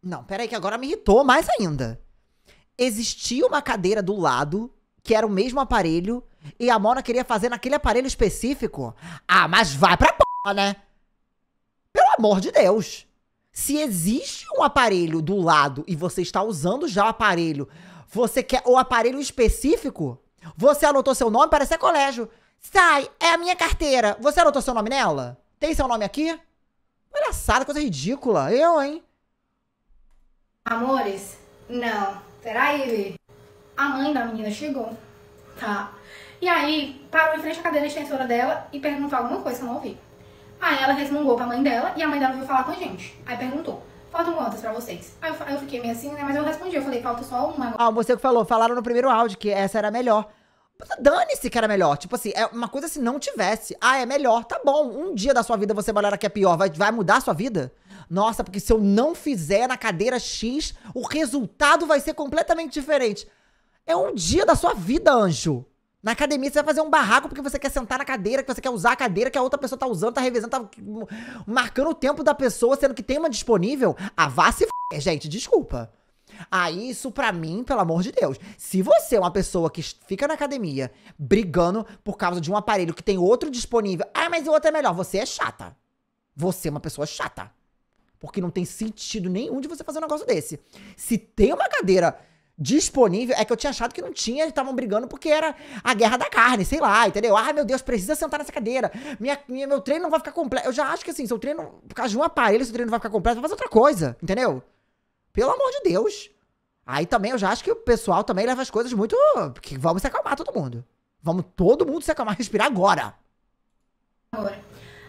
Speaker 1: Não, peraí, que agora me irritou mais ainda. Existia uma cadeira do lado, que era o mesmo aparelho, e a Mona queria fazer naquele aparelho específico. Ah, mas vai pra p, né? Pelo amor de Deus. Se existe um aparelho do lado e você está usando já o aparelho, você quer o aparelho específico? Você anotou seu nome? Parece ser é colégio. Sai, é a minha carteira. Você anotou seu nome nela? Tem seu nome aqui? Palhaçada, coisa ridícula. Eu, hein? Amores,
Speaker 5: não. Peraí, Bi. A mãe da menina chegou. Tá. E aí, parou em frente à cadeira extensora dela e perguntou alguma coisa que eu não ouvi. Aí ela resmungou pra mãe dela e a mãe dela veio falar com a gente. Aí perguntou, faltam quantas pra vocês? Aí eu, eu, fiquei meio assim, né? Mas eu respondi, eu falei, falta só uma.
Speaker 1: Ah, você que falou, falaram no primeiro áudio que essa era a melhor. Dane-se que era melhor. Tipo assim, é uma coisa se não tivesse. Ah, é melhor. Tá bom. Um dia da sua vida você malhar que é pior. Vai, vai mudar a sua vida? Nossa, porque se eu não fizer na cadeira X, o resultado vai ser completamente diferente. É um dia da sua vida, anjo. Na academia você vai fazer um barraco porque você quer sentar na cadeira, que você quer usar a cadeira que a outra pessoa tá usando, tá revezando, tá marcando o tempo da pessoa, sendo que tem uma disponível. a ah, vá se f... gente, desculpa. Aí, ah, isso pra mim, pelo amor de Deus. Se você é uma pessoa que fica na academia brigando por causa de um aparelho que tem outro disponível, ah, mas o outro é melhor, você é chata. Você é uma pessoa chata. Porque não tem sentido nenhum de você fazer um negócio desse. Se tem uma cadeira disponível. É que eu tinha achado que não tinha, eles estavam brigando porque era a guerra da carne, sei lá, entendeu? Ah, meu Deus, precisa sentar nessa cadeira. Minha, minha meu treino não vai ficar completo. Eu já acho que assim, seu treino, por causa de um aparelho, seu treino não vai ficar completo, vai fazer outra coisa, entendeu? Pelo amor de Deus. Aí também eu já acho que o pessoal também leva as coisas muito. Que vamos se acalmar todo mundo. Vamos todo mundo se acalmar, respirar agora.
Speaker 5: Agora.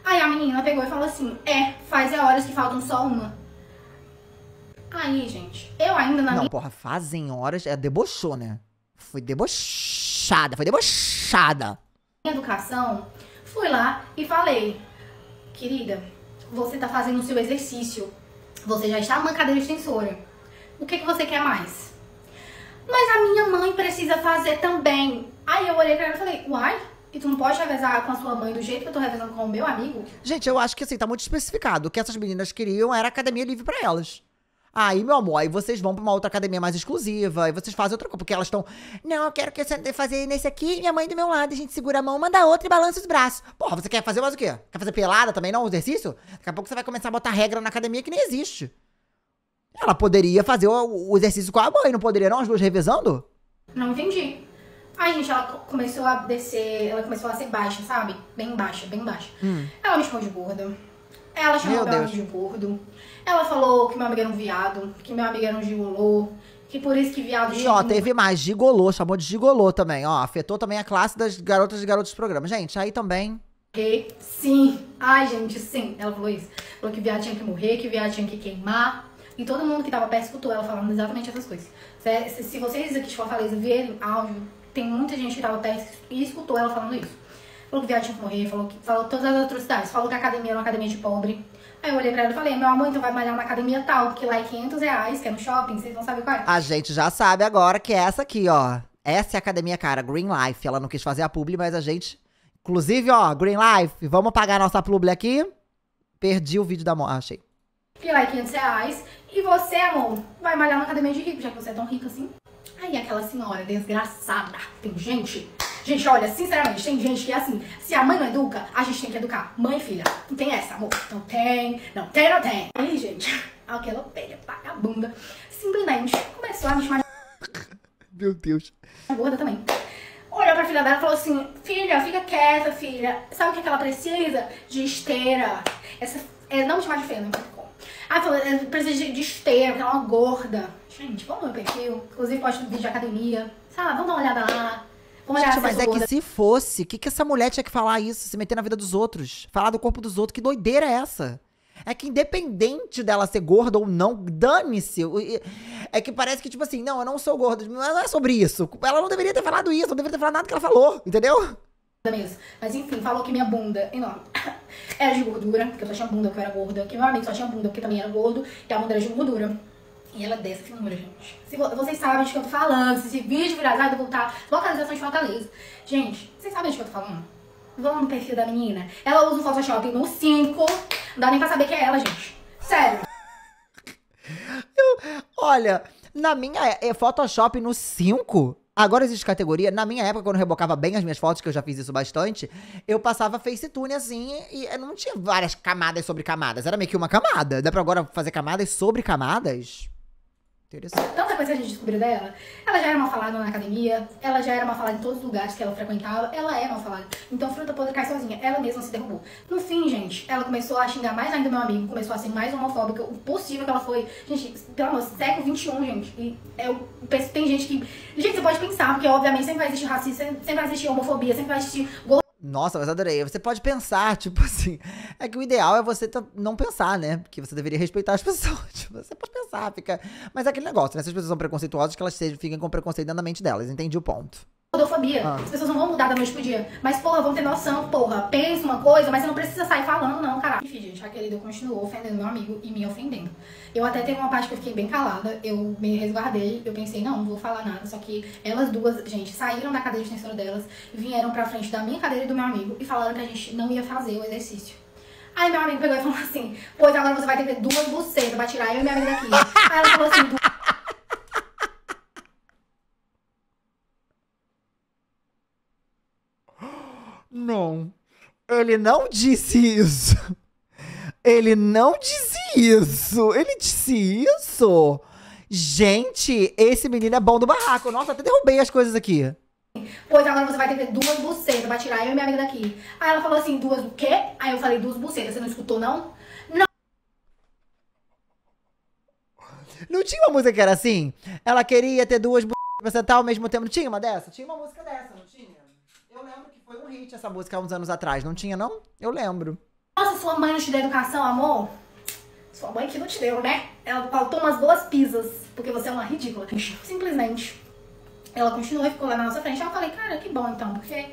Speaker 5: Aí a menina pegou e falou assim: é, faz é horas que faltam só uma. Aí, gente, eu ainda na Não, minha...
Speaker 1: porra, fazem horas... É, debochou, né? Foi debochada, foi debochada.
Speaker 5: Educação, fui lá e falei, querida, você tá fazendo o seu exercício, você já está numa cadeira extensora, o que, que você quer mais? Mas a minha mãe precisa fazer também. Aí eu olhei pra ela e falei, uai, e tu não pode revezar com a sua mãe do jeito que eu tô revezando com o meu amigo?
Speaker 1: Gente, eu acho que assim, tá muito especificado. O que essas meninas queriam era academia livre para elas. Aí, meu amor, aí vocês vão pra uma outra academia mais exclusiva, aí vocês fazem outra coisa, porque elas estão. Não, eu quero que você fazer nesse aqui, minha mãe do meu lado, a gente segura a mão, manda a outra e balança os braços. Porra, você quer fazer mais o quê? Quer fazer pelada também, não? Um exercício? Daqui a pouco você vai começar a botar regra na academia que nem existe. Ela poderia fazer o, o exercício com a mãe, não poderia, não? As duas revezando?
Speaker 5: Não entendi. Aí, gente, ela começou a descer, ela começou a ser baixa, sabe? Bem baixa, bem baixa. Hum. Ela me chamou de gorda. Ela chamou meu amigo de gordo. Ela falou que meu amigo era um viado, que meu amigo era um gigolô. Que por isso que viado E ó, teve
Speaker 1: mais gigolô, chamou de gigolô também, ó. Afetou também a classe das garotas e garotos do programa. Gente, aí também.
Speaker 5: Sim. Ai, gente, sim. Ela falou isso. Falou que viado tinha que morrer, que viado tinha que queimar. E todo mundo que tava perto escutou ela falando exatamente essas coisas. Se, se vocês aqui de Fortaleza verem áudio, tem muita gente que tava perto e escutou ela falando isso falou que viadinho morrer, falou, que, falou todas as atrocidades, falou que a academia era uma academia de pobre. Aí eu olhei pra ela e falei, meu amor, então vai malhar uma academia tal, porque lá é 500 reais, que é no shopping, vocês não sabem qual é.
Speaker 1: A gente já sabe agora que é essa aqui, ó. Essa é a academia, cara, Green Life. Ela não quis fazer a publi, mas a gente. Inclusive, ó, Green Life, vamos pagar nossa publi aqui? Perdi o vídeo da mão. Ah, achei.
Speaker 5: Que lá é 500 reais. E você, amor, vai malhar na academia de rico, já que você é tão rico assim. Aí aquela senhora desgraçada, tem gente Gente, olha, sinceramente, tem gente que é assim. Se a mãe não educa, a gente tem que educar. Mãe e filha. Não tem essa, amor. Não tem, não tem, não tem. Aí, gente, aquela ovelha vagabunda simplesmente começou a me chamar Meu Deus. Gorda também. Olhou pra filha dela e falou assim: Filha, fica quieta, filha. Sabe o que, é que ela precisa? De esteira. Essa, é, não me chamar de feia, não tem como. Ah, falou: é, precisa de, de esteira, porque ela é uma gorda. Gente, vamos no meu perfil. Inclusive, posto vídeo de academia. Sei lá, vamos dar uma olhada lá. Como é Gente, mas é que se
Speaker 1: fosse, o que, que essa mulher tinha que falar isso? Se meter na vida dos outros, falar do corpo dos outros, que doideira é essa? É que independente dela ser gorda ou não, dane-se. É que parece que, tipo assim, não, eu não sou gorda. Não é sobre isso. Ela não deveria ter falado isso, não deveria ter falado nada que ela falou, entendeu?
Speaker 5: Mas enfim, falou que minha bunda é enorme era de gordura, porque eu só tinha bunda porque eu era gorda, que meu amigo só tinha bunda porque também era gordo, que a bunda era de gordura. E ela desce desse número, gente. Se vocês sabem de que eu tô falando, se esse vídeo virar eu vou botar localização de Fortaleza. Gente, vocês sabem de que eu tô falando? Vamos no perfil da menina. Ela usa o Photoshop no 5. Não dá nem pra saber que é ela, gente. Sério.
Speaker 1: Eu, olha, na minha é, é Photoshop no 5. Agora existe categoria. Na minha época, quando eu rebocava bem as minhas fotos, que eu já fiz isso bastante, eu passava Facetune assim e não tinha várias camadas sobre camadas. Era meio que uma camada. Dá pra agora fazer camadas sobre camadas? Interessante.
Speaker 5: Tanta então, coisa que a gente descobriu dela. Ela já era mal falada na academia, ela já era mal falada em todos os lugares que ela frequentava, ela é mal falada. Então, fruta podre cai sozinha, ela mesma se derrubou. No fim, gente, ela começou a xingar mais ainda meu amigo, começou a ser mais homofóbica, o possível que ela foi. Gente, pelo amor, século XXI, gente. E eu é penso, tem gente que. Gente, você pode pensar,
Speaker 1: porque obviamente sempre vai existir racismo, sempre vai existir homofobia, sempre vai existir nossa, mas adorei. Você pode pensar, tipo assim. É que o ideal é você não pensar, né? Porque você deveria respeitar as pessoas. Tipo, você pode pensar, fica. Mas é aquele negócio, né? Se as pessoas são preconceituosas, que elas sejam, fiquem com preconceito na mente delas. Entendi o ponto
Speaker 5: gordofobia. Ah. As pessoas não vão mudar da noite pro dia. Mas, porra, vão ter noção, porra. Pensa uma coisa, mas você não precisa sair falando, não, caralho. Enfim, gente, a querida continuou ofendendo meu amigo e me ofendendo. Eu até teve uma parte que eu fiquei bem calada, eu me resguardei, eu pensei, não, não vou falar nada. Só que elas duas, gente, saíram da cadeira de extensora delas, vieram pra frente da minha cadeira e do meu amigo e falaram que a gente não ia fazer o exercício. Aí meu amigo pegou e falou assim, pois agora você vai ter que ter duas bucetas, pra tirar eu
Speaker 1: e minha amiga daqui. Aí ela falou assim, Não. Ele não disse isso. Ele não disse isso. Ele disse isso. Gente, esse menino é bom do barraco. Nossa, até derrubei as coisas aqui.
Speaker 5: Pois então agora você vai ter duas bucetas pra tirar eu e minha amiga daqui. Aí ela falou assim, duas o quê? Aí eu falei, duas bucetas. Você não escutou, não? Não.
Speaker 1: Não tinha uma música que era assim? Ela queria ter duas bucetas pra sentar ao mesmo tempo. Não tinha uma dessa? Tinha uma música dessa foi um hit essa música há uns anos atrás, não tinha, não? Eu lembro.
Speaker 5: Nossa, sua mãe não te deu educação, amor? Sua mãe que não te deu, né? Ela faltou umas boas pisas, porque você é uma ridícula. Simplesmente. Ela continuou e ficou lá na nossa frente. Aí eu falei, cara, que bom então, porque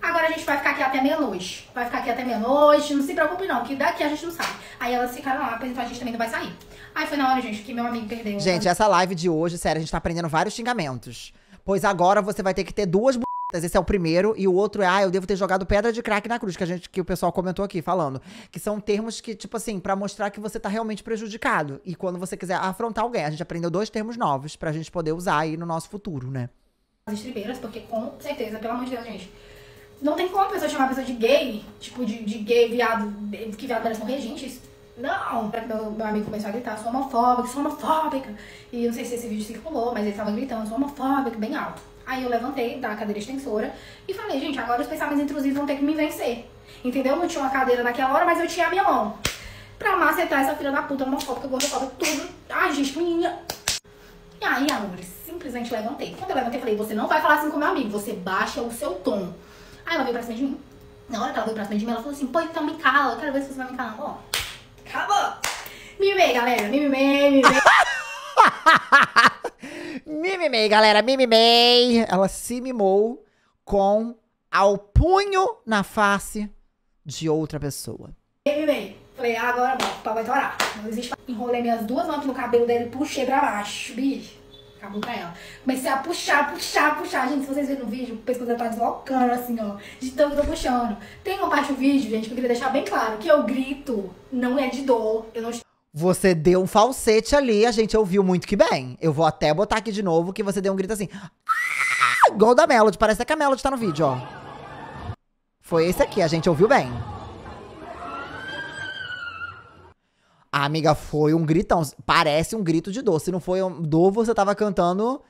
Speaker 5: agora a gente vai ficar aqui até meia-noite. Vai ficar aqui até meia-noite, não se preocupe não, que daqui a gente não sai. Aí elas ficaram lá, então a gente também não vai sair. Aí foi na hora, gente, que meu amigo perdeu. Gente, essa
Speaker 1: live de hoje, sério, a gente tá aprendendo vários xingamentos. Pois agora você vai ter que ter duas esse é o primeiro. E o outro é, ah, eu devo ter jogado pedra de crack na cruz, que, a gente, que o pessoal comentou aqui falando. Que são termos que, tipo assim, para mostrar que você tá realmente prejudicado. E quando você quiser afrontar alguém. A gente aprendeu dois termos novos pra gente poder usar aí no nosso futuro, né? As
Speaker 5: estribeiras, porque com certeza, pelo amor de Deus, gente. Não tem como a pessoa chamar a pessoa de gay, tipo, de, de gay, viado, que viado parece com regentes não, meu, meu amigo começou a gritar, sou homofóbica, sou homofóbica. E não sei se esse vídeo circulou, mas ele tava gritando, sou homofóbica, bem alto. Aí eu levantei da cadeira extensora e falei, gente, agora os pensamentos intrusivos vão ter que me vencer. Entendeu? Não tinha uma cadeira naquela hora, mas eu tinha a minha mão. Pra macetar essa filha da puta, que homofóbica, gordofóbica, tudo. Ai, gente, menina. E aí, amor, simplesmente levantei. Quando eu levantei, eu falei, você não vai falar assim com meu amigo, você baixa o seu tom. Aí ela veio pra cima de mim. Na hora que ela veio pra cima de mim, ela falou assim, pô, então me cala, eu quero ver se você vai me calar. Ó,
Speaker 1: acabou. Mimei, galera, mimei, mimei. mimimei, galera, mimimei. Ela se mimou com ao punho na face de outra pessoa.
Speaker 5: Mimimei. Falei, ah, agora o pau vai chorar. Não existe. Enrolei minhas duas mãos no cabelo dele e puxei pra baixo, bicho. Acabou pra ela. Comecei a puxar, puxar, puxar. Gente, se vocês viram no vídeo, o pescoço tá deslocando, assim, ó. De tanto que eu tô puxando. Tem uma parte do vídeo, gente, que eu queria deixar bem claro que eu grito, não é de dor. Eu não estou.
Speaker 1: Você deu um falsete ali, a gente ouviu muito que bem. Eu vou até botar aqui de novo que você deu um grito assim. Ah! Igual da Melody, parece que a Melody tá no vídeo, ó. Foi esse aqui, a gente ouviu bem. A ah, amiga, foi um gritão. Parece um grito de dor. Se não foi um dor, você tava cantando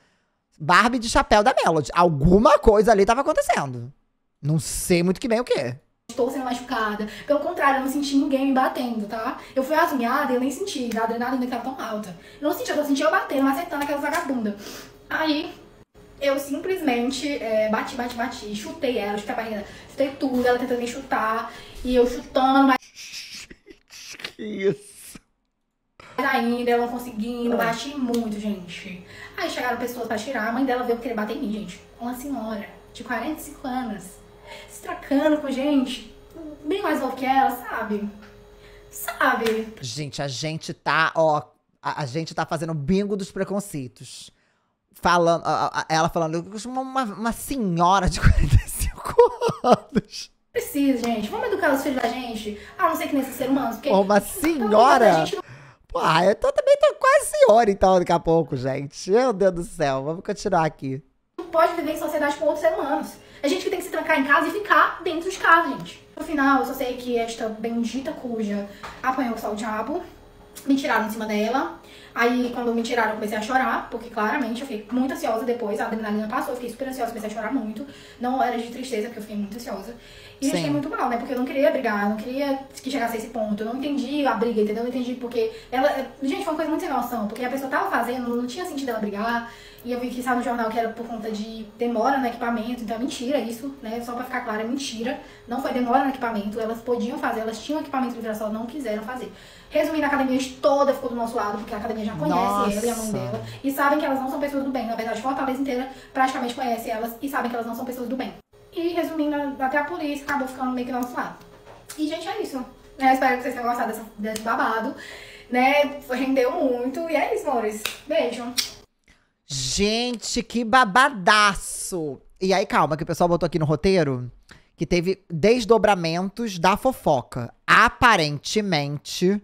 Speaker 1: Barbie de chapéu da Melody. Alguma coisa ali tava acontecendo. Não sei muito que bem o quê
Speaker 5: estou sendo machucada. Pelo contrário, eu não senti ninguém me batendo, tá? Eu fui agoniada e eu nem senti, a adrenalina que tava tão alta. Eu não senti, eu só senti eu batendo, acertando aquela vagabunda. Aí, eu simplesmente é, bati, bati, bati, chutei ela, chutei a barriga, chutei tudo, ela tentando me chutar, e eu chutando, mas...
Speaker 1: Que isso?
Speaker 5: Mas ainda, ela não conseguindo, bati muito, gente. Aí chegaram pessoas pra tirar, a mãe dela veio querer bater em mim, gente. Uma senhora de 45 anos se tracando com gente bem mais nova que ela, sabe? Sabe?
Speaker 1: Gente, a gente tá, ó, a, a gente tá fazendo bingo dos preconceitos. Falando, a, a, ela falando, eu uma, uma senhora de 45
Speaker 5: anos precisa, gente. Vamos educar os filhos da gente. A não ser que nem esses seres humanos. Porque Uma senhora? Pô,
Speaker 1: ah, eu tô, também tô quase senhora, então, daqui a pouco, gente. Meu Deus do céu, vamos continuar aqui.
Speaker 5: Não pode viver em sociedade com outros seres humanos. A gente que tem que se trancar em casa e ficar dentro de casa, gente. No final, eu só sei que esta bendita cuja apanhou só o diabo. Me tiraram em cima dela. Aí, quando me tiraram, eu comecei a chorar, porque claramente eu fiquei muito ansiosa depois. A adrenalina passou, eu fiquei super ansiosa, comecei a chorar muito. Não era de tristeza, porque eu fiquei muito ansiosa. E Sim. muito mal, né? Porque eu não queria brigar, eu não queria que chegasse a esse ponto. Eu não entendi a briga, entendeu? Eu não entendi porque. Ela, gente, foi uma coisa muito sem noção, porque a pessoa tava fazendo, não tinha sentido ela brigar. E eu vi que saiu no jornal que era por conta de demora no equipamento, então é mentira isso, né? Só pra ficar claro, é mentira. Não foi demora no equipamento, elas podiam fazer, elas tinham equipamento de Vidraçal, não quiseram fazer. Resumindo, a academia toda ficou do nosso lado, porque a academia já conhece Nossa. ela e a mãe dela. E sabem que elas não são pessoas do bem. Na verdade, Fortaleza inteira praticamente conhece elas e sabem que elas não são pessoas do bem. E resumindo, até a polícia acabou ficando meio que suado. E, gente, é isso. né espero que vocês tenham gostado dessa, desse babado. Né? Rendeu muito. E é isso, amores. Beijo.
Speaker 1: Gente, que babadaço! E aí, calma, que o pessoal botou aqui no roteiro que teve desdobramentos da fofoca. Aparentemente,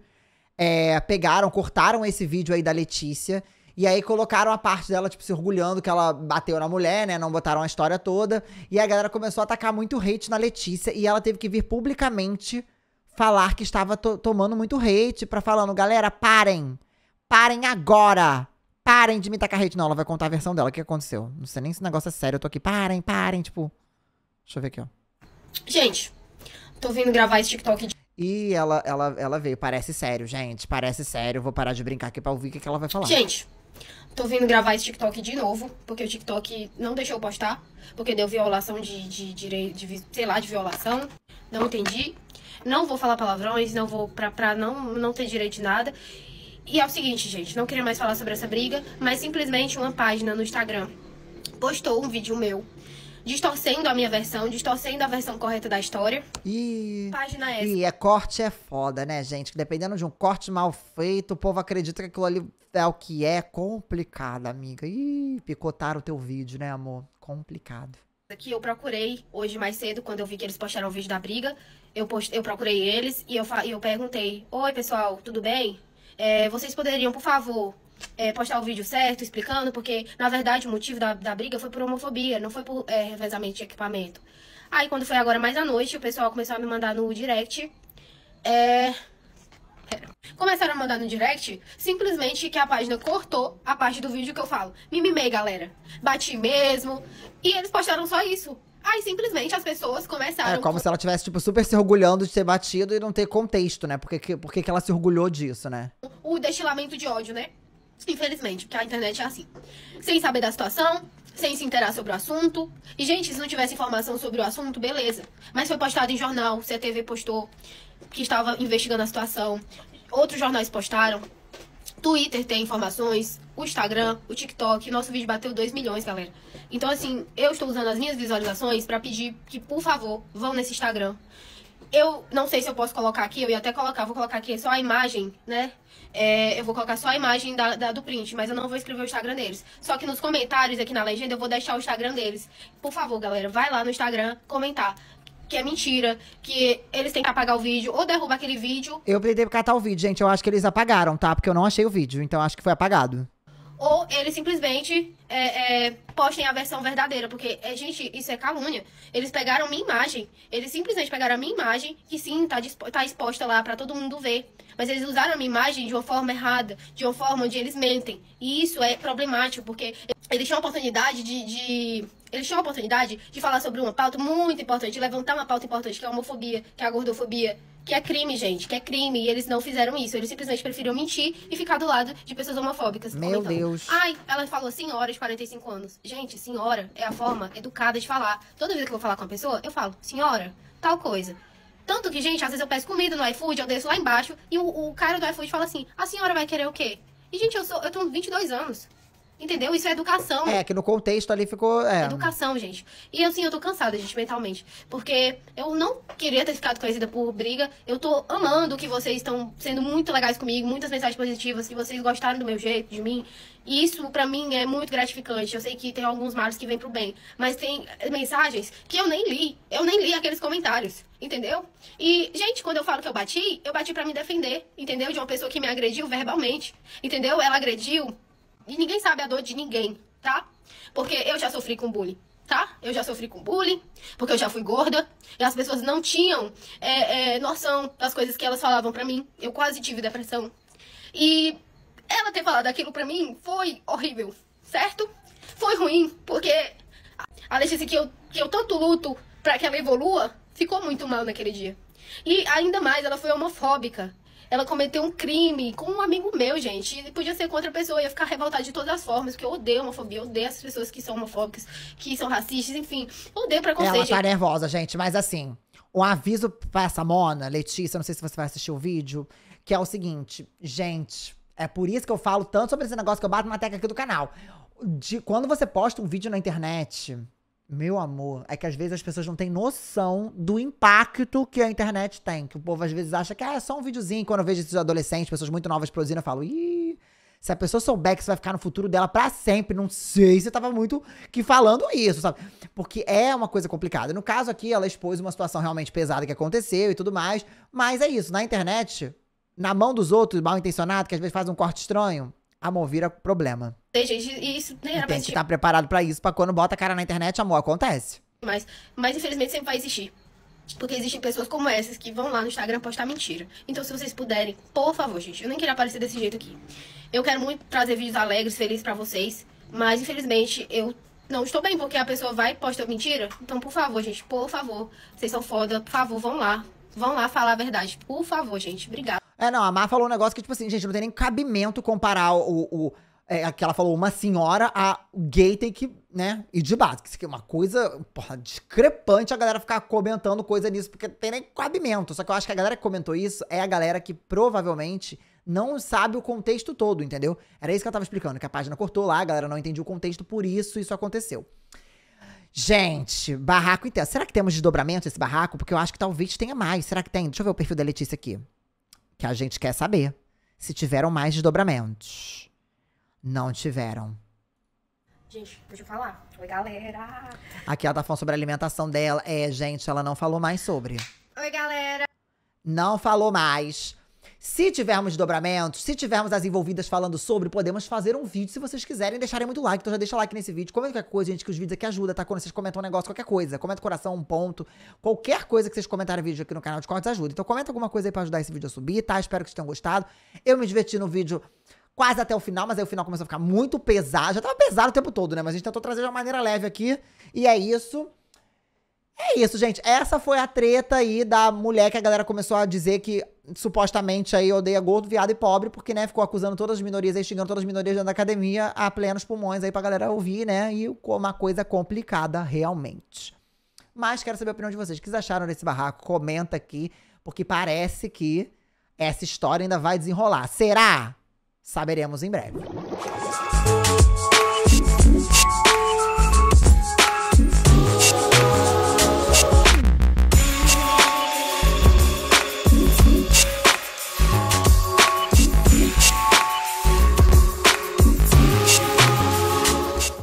Speaker 1: é, pegaram, cortaram esse vídeo aí da Letícia e aí colocaram a parte dela, tipo, se orgulhando que ela bateu na mulher, né? Não botaram a história toda. E a galera começou a atacar muito hate na Letícia. E ela teve que vir publicamente falar que estava to tomando muito hate pra falando, galera, parem! Parem agora! Parem de me tacar hate. Não, ela vai contar a versão dela. O que aconteceu? Não sei nem se o negócio é sério. Eu tô aqui, parem, parem, tipo. Deixa eu ver aqui, ó. Gente, tô vindo gravar esse TikTok de... E ela, ela, ela veio, parece sério, gente, parece sério. Vou parar de brincar aqui pra ouvir o que, que ela vai falar. Gente,
Speaker 5: Tô vindo gravar esse TikTok de novo, porque o TikTok não deixou postar, porque deu violação de direito, de, de, de, sei lá, de violação. Não entendi. Não vou falar palavrões, não vou pra, pra não, não ter direito de nada. E é o seguinte, gente, não queria mais falar sobre essa briga, mas simplesmente uma página no Instagram postou um vídeo meu distorcendo a minha versão, distorcendo a versão correta da história.
Speaker 1: E. Página essa. E é corte é foda, né, gente? Dependendo de um corte mal feito, o povo acredita que aquilo ali é o que é. Complicado, amiga. Ih, picotaram o teu vídeo, né, amor? Complicado.
Speaker 5: Aqui eu procurei hoje mais cedo, quando eu vi que eles postaram o vídeo da briga. Eu, post... eu procurei eles e eu, fa... eu perguntei: Oi, pessoal, tudo bem? É, vocês poderiam, por favor, é, postar o vídeo certo, explicando, porque na verdade o motivo da, da briga foi por homofobia, não foi por é, revezamento de equipamento. Aí quando foi agora mais à noite, o pessoal começou a me mandar no direct. É... Começaram a mandar no direct, simplesmente que a página cortou a parte do vídeo que eu falo. Mimimei, galera. Bati mesmo. E eles postaram só isso. Aí simplesmente as pessoas começaram. É como com... se ela
Speaker 1: tivesse, tipo, super se orgulhando de ter batido e não ter contexto, né? Porque que, porque que ela se orgulhou disso, né?
Speaker 5: O destilamento de ódio, né? Infelizmente, porque a internet é assim. Sem saber da situação, sem se interar sobre o assunto. E, gente, se não tivesse informação sobre o assunto, beleza. Mas foi postado em jornal, CTV postou que estava investigando a situação. Outros jornais postaram. Twitter tem informações, o Instagram, o TikTok, nosso vídeo bateu 2 milhões, galera. Então, assim, eu estou usando as minhas visualizações para pedir que, por favor, vão nesse Instagram eu não sei se eu posso colocar aqui, eu ia até colocar, vou colocar aqui só a imagem, né? É, eu vou colocar só a imagem da, da, do print, mas eu não vou escrever o Instagram deles. Só que nos comentários aqui na legenda eu vou deixar o Instagram deles. Por favor, galera, vai lá no Instagram comentar que é mentira, que eles têm que apagar o vídeo ou derrubar aquele vídeo.
Speaker 1: Eu tentei catar o vídeo, gente. Eu acho que eles apagaram, tá? Porque eu não achei o vídeo, então acho que foi apagado
Speaker 5: ou eles simplesmente é, é, postem a versão verdadeira, porque, é, gente, isso é calúnia. Eles pegaram minha imagem, eles simplesmente pegaram a minha imagem, que sim, tá, tá exposta lá para todo mundo ver, mas eles usaram a minha imagem de uma forma errada, de uma forma onde eles mentem, e isso é problemático, porque eles tinham a oportunidade de, de eles tinham a oportunidade de falar sobre uma pauta muito importante, levantar uma pauta importante, que é a homofobia, que é a gordofobia, que é crime, gente, que é crime. E eles não fizeram isso. Eles simplesmente preferiram mentir e ficar do lado de pessoas homofóbicas. Meu comentando. Deus. Ai, ela falou senhora de 45 anos. Gente, senhora é a forma educada de falar. Toda vez que eu vou falar com uma pessoa, eu falo, senhora, tal coisa. Tanto que, gente, às vezes eu peço comida no iFood, eu desço lá embaixo e o, o cara do iFood fala assim: a senhora vai querer o quê? E, gente, eu, sou, eu tenho 22 anos. Entendeu? Isso é educação. É,
Speaker 1: que no contexto ali ficou. É.
Speaker 5: Educação, gente. E assim, eu tô cansada, gente, mentalmente. Porque eu não queria ter ficado conhecida por briga. Eu tô amando que vocês estão sendo muito legais comigo, muitas mensagens positivas, que vocês gostaram do meu jeito, de mim. E isso, para mim, é muito gratificante. Eu sei que tem alguns males que vêm pro bem. Mas tem mensagens que eu nem li. Eu nem li aqueles comentários. Entendeu? E, gente, quando eu falo que eu bati, eu bati para me defender, entendeu? De uma pessoa que me agrediu verbalmente. Entendeu? Ela agrediu e ninguém sabe a dor de ninguém, tá? Porque eu já sofri com bullying tá? Eu já sofri com bullying, porque eu já fui gorda, e as pessoas não tinham é, é, noção das coisas que elas falavam pra mim. Eu quase tive depressão. E ela ter falado aquilo pra mim foi horrível, certo? Foi ruim, porque a Letícia que eu, que eu tanto luto pra que ela evolua, ficou muito mal naquele dia. E ainda mais, ela foi homofóbica. Ela cometeu um crime com um amigo meu, gente. E podia ser contra a pessoa. Eu ia ficar revoltada de todas as formas. Porque eu odeio homofobia. Eu odeio as pessoas que são homofóbicas, que são racistas, enfim. Eu odeio preconceito. Ela tá gente. nervosa,
Speaker 1: gente. Mas assim, um aviso pra essa Mona, Letícia, não sei se você vai assistir o vídeo. Que é o seguinte, gente. É por isso que eu falo tanto sobre esse negócio que eu bato na tecla aqui do canal. De, quando você posta um vídeo na internet, meu amor, é que às vezes as pessoas não têm noção do impacto que a internet tem. Que o povo às vezes acha que ah, é só um videozinho. Quando eu vejo esses adolescentes, pessoas muito novas produzindo, eu falo, ih, se a pessoa souber que isso vai ficar no futuro dela para sempre, não sei se tava muito que falando isso, sabe? Porque é uma coisa complicada. No caso aqui, ela expôs uma situação realmente pesada que aconteceu e tudo mais. Mas é isso, na internet, na mão dos outros, mal intencionado, que às vezes faz um corte estranho, amor, vira problema.
Speaker 5: Tem gente, isso tem que estar tá
Speaker 1: preparado para isso, para quando bota a cara na internet, amor, acontece.
Speaker 5: Mas, mas infelizmente sempre vai existir. Porque existem pessoas como essas que vão lá no Instagram postar mentira. Então, se vocês puderem, por favor, gente, eu nem queria aparecer desse jeito aqui. Eu quero muito trazer vídeos alegres, felizes para vocês, mas infelizmente eu não estou bem porque a pessoa vai e posta mentira. Então, por favor, gente, por favor, vocês são foda, por favor, vão lá, Vão lá falar a verdade, por favor, gente. Obrigada.
Speaker 1: É, não, a Mar falou um negócio que, tipo assim, gente, não tem nem cabimento comparar o. o é, que ela falou, uma senhora a gay tem que, né, e de base. Que é uma coisa, porra, discrepante a galera ficar comentando coisa nisso, porque não tem nem cabimento. Só que eu acho que a galera que comentou isso é a galera que provavelmente não sabe o contexto todo, entendeu? Era isso que eu tava explicando, que a página cortou lá, a galera não entendia o contexto, por isso isso aconteceu. Gente, barraco inteiro. Será que temos desdobramento esse barraco? Porque eu acho que talvez tenha mais. Será que tem? Deixa eu ver o perfil da Letícia aqui. Que a gente quer saber se tiveram mais desdobramentos. Não tiveram.
Speaker 5: Gente, deixa eu falar. Oi, galera.
Speaker 1: Aqui ela tá falando sobre a alimentação dela. É, gente, ela não falou mais sobre.
Speaker 5: Oi, galera.
Speaker 1: Não falou mais. Se tivermos dobramentos, se tivermos as envolvidas falando sobre, podemos fazer um vídeo se vocês quiserem. Deixarem muito like, então já deixa like nesse vídeo. Comenta qualquer coisa, gente, que os vídeos aqui ajudam, tá? Quando vocês comentam um negócio, qualquer coisa. Comenta coração, um ponto. Qualquer coisa que vocês comentarem vídeo aqui no canal de cortes ajuda. Então comenta alguma coisa aí pra ajudar esse vídeo a subir, tá? Espero que vocês tenham gostado. Eu me diverti no vídeo quase até o final, mas aí o final começou a ficar muito pesado. Já tava pesado o tempo todo, né? Mas a gente tentou trazer de uma maneira leve aqui. E é isso. É isso, gente. Essa foi a treta aí da mulher que a galera começou a dizer que supostamente aí odeia gordo, viado e pobre, porque, né, ficou acusando todas as minorias aí, xingando todas as minorias dentro da academia a plenos pulmões aí pra galera ouvir, né? E uma coisa complicada realmente. Mas quero saber a opinião de vocês. O que vocês acharam desse barraco? Comenta aqui, porque parece que essa história ainda vai desenrolar. Será? Saberemos em breve.